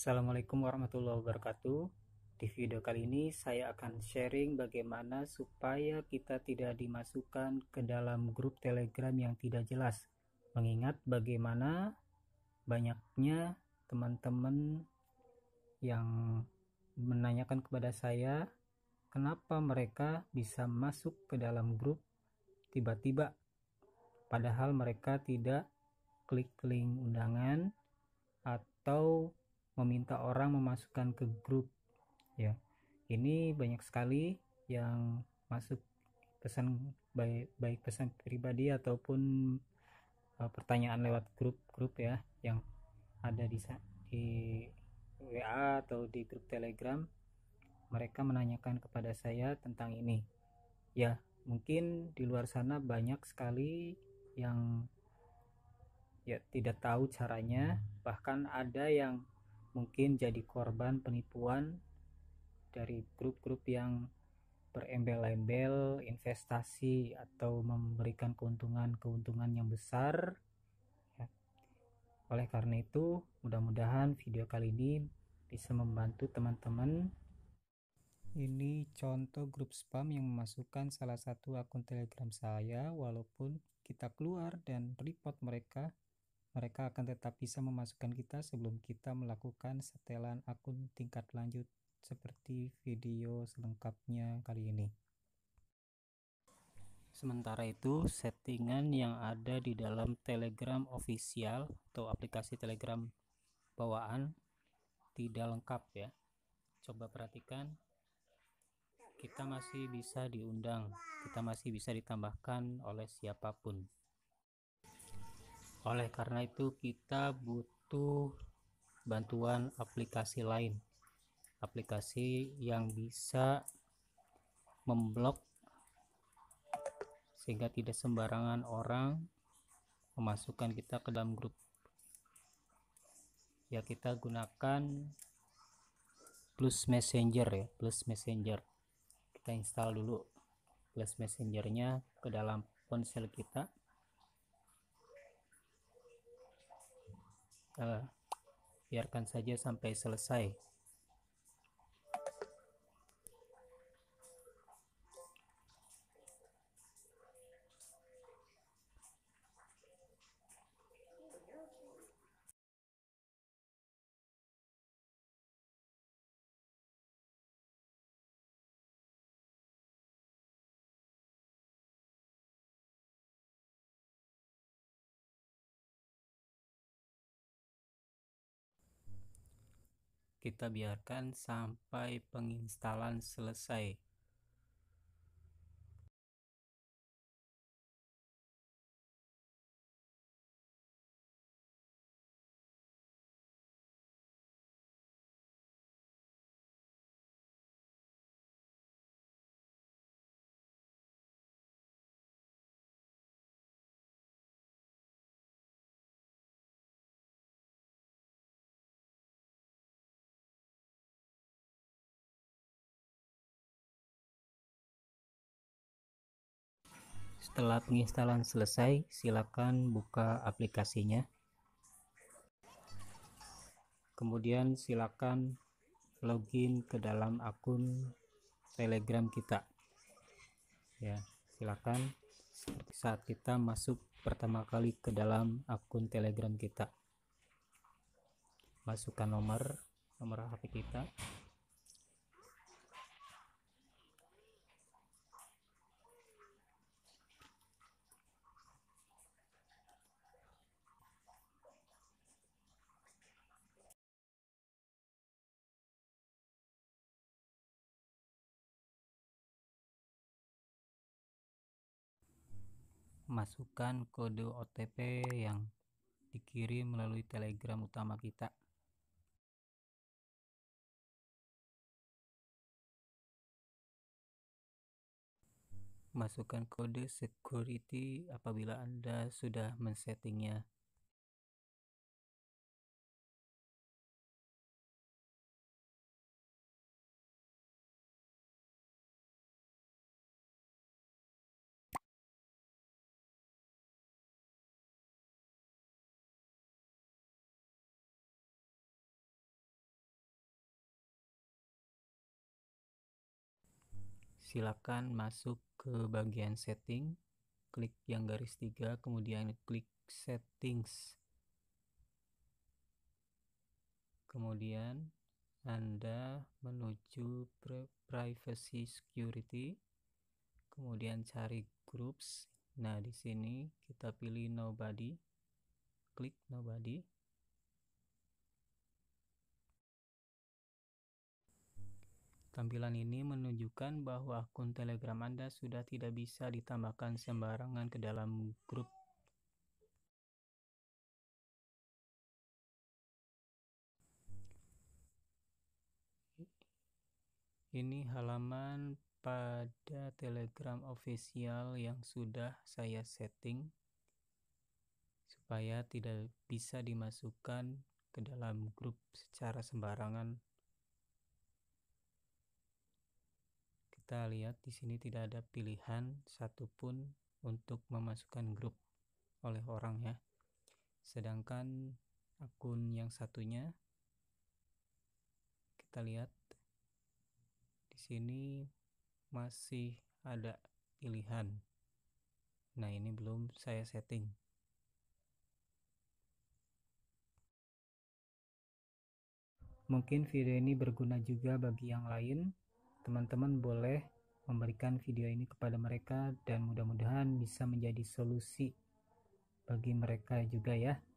Assalamualaikum warahmatullahi wabarakatuh. Di video kali ini saya akan sharing bagaimana supaya kita tidak dimasukkan ke dalam grup Telegram yang tidak jelas. Mengingat bagaimana banyaknya teman-teman yang menanyakan kepada saya kenapa mereka bisa masuk ke dalam grup tiba-tiba padahal mereka tidak klik link undangan atau meminta orang memasukkan ke grup ya ini banyak sekali yang masuk pesan baik baik pesan pribadi ataupun uh, pertanyaan lewat grup-grup ya yang ada di di WA atau di grup Telegram mereka menanyakan kepada saya tentang ini ya mungkin di luar sana banyak sekali yang ya tidak tahu caranya bahkan ada yang mungkin jadi korban penipuan dari grup-grup yang berembel-embel investasi atau memberikan keuntungan-keuntungan yang besar. Ya. Oleh karena itu, mudah-mudahan video kali ini bisa membantu teman-teman. Ini contoh grup spam yang memasukkan salah satu akun Telegram saya walaupun kita keluar dan report mereka mereka akan tetap bisa memasukkan kita sebelum kita melakukan setelan akun tingkat lanjut seperti video selengkapnya kali ini. Sementara itu, settingan yang ada di dalam Telegram official atau aplikasi Telegram bawaan tidak lengkap ya. Coba perhatikan. Kita masih bisa diundang, kita masih bisa ditambahkan oleh siapapun. Oleh karena itu kita butuh bantuan aplikasi lain. Aplikasi yang bisa memblok sehingga tidak sembarangan orang memasukkan kita ke dalam grup. Ya kita gunakan plus messenger ya, plus messenger. Kita install dulu plus messengernya ke dalam ponsel kita Eh, biarkan saja sampai selesai kita biarkan sampai penginstalan selesai Setelah penginstalan selesai, silakan buka aplikasinya. Kemudian silakan login ke dalam akun Telegram kita. Ya, silakan saat kita masuk pertama kali ke dalam akun Telegram kita. Masukkan nomor nomor HP kita. masukkan kode OTP yang dikirim melalui telegram utama kita masukkan kode security apabila Anda sudah men-settingnya silakan masuk ke bagian setting, klik yang garis tiga, kemudian klik settings. Kemudian Anda menuju privacy security, kemudian cari groups. Nah, di sini kita pilih nobody, klik nobody. Tampilan ini menunjukkan bahwa akun Telegram Anda sudah tidak bisa ditambahkan sembarangan ke dalam grup Ini halaman pada Telegram official yang sudah saya setting supaya tidak bisa dimasukkan ke dalam grup secara sembarangan kita lihat di sini tidak ada pilihan satupun untuk memasukkan grup oleh orang ya sedangkan akun yang satunya kita lihat di sini masih ada pilihan nah ini belum saya setting Mungkin video ini berguna juga bagi yang lain teman-teman boleh memberikan video ini kepada mereka dan mudah-mudahan bisa menjadi solusi bagi mereka juga ya.